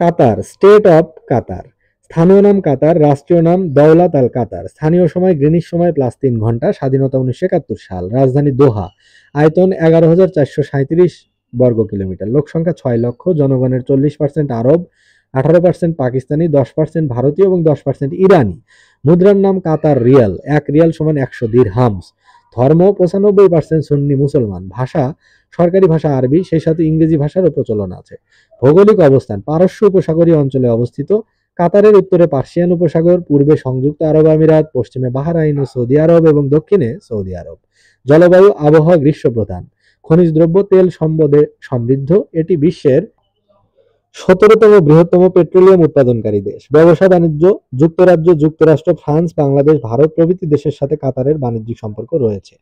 Qatar state of কাতার স্থানীয় নাম কাতার রাষ্ট্রীয় নাম দৌলাত আল কাতার স্থানীয় সময় গ্রিনিশ সময় প্লাস তিন ঘন্টা স্বাধীনতা উনিশশো একাত্তর সাল রাজধানী দোহা আয়তন এগারো হাজার চারশো সাঁত্রিশ বর্গ কিলোমিটার লোক সংখ্যা ছয় লক্ষ জনগণের চল্লিশ পার্সেন্ট আরব আঠারো পার্সেন্ট পাকিস্তানি দশ পার্সেন্ট ভারতীয় এবং দশ পার্সেন্ট ইরানি মুদ্রার নাম কাতার রিয়াল এক রিয়াল সমান একশো হামস ধর্ম পঁচানব্বই পার্সেন্ট সুন্নি মুসলমান ভাষা সরকারি ভাষা আরবি সেই সাথে ইংরেজি ভাষারও প্রচলন আছে ভৌগোলিক অবস্থান পারস্য উপসাগরীয় অঞ্চলে অবস্থিত কাতারের উত্তরে পার্সিয়ান উপসাগর পূর্বে সংযুক্ত আরব আমিরাত পশ্চিমে বাহারাইন ও সৌদি আরব এবং দক্ষিণে সৌদি আরব জলবায়ু আবহাওয়া গ্রীষ্মপ্রধান খনিজ দ্রব্য তেল সম্পদে সমৃদ্ধ এটি বিশ্বের সতেরোতম বৃহত্তম পেট্রোলিয়াম উৎপাদনকারী দেশ ব্যবসা বাণিজ্য যুক্তরাজ্য যুক্তরাষ্ট্র ফ্রান্স বাংলাদেশ ভারত প্রভৃতি দেশের সাথে কাতারের বাণিজ্যিক সম্পর্ক রয়েছে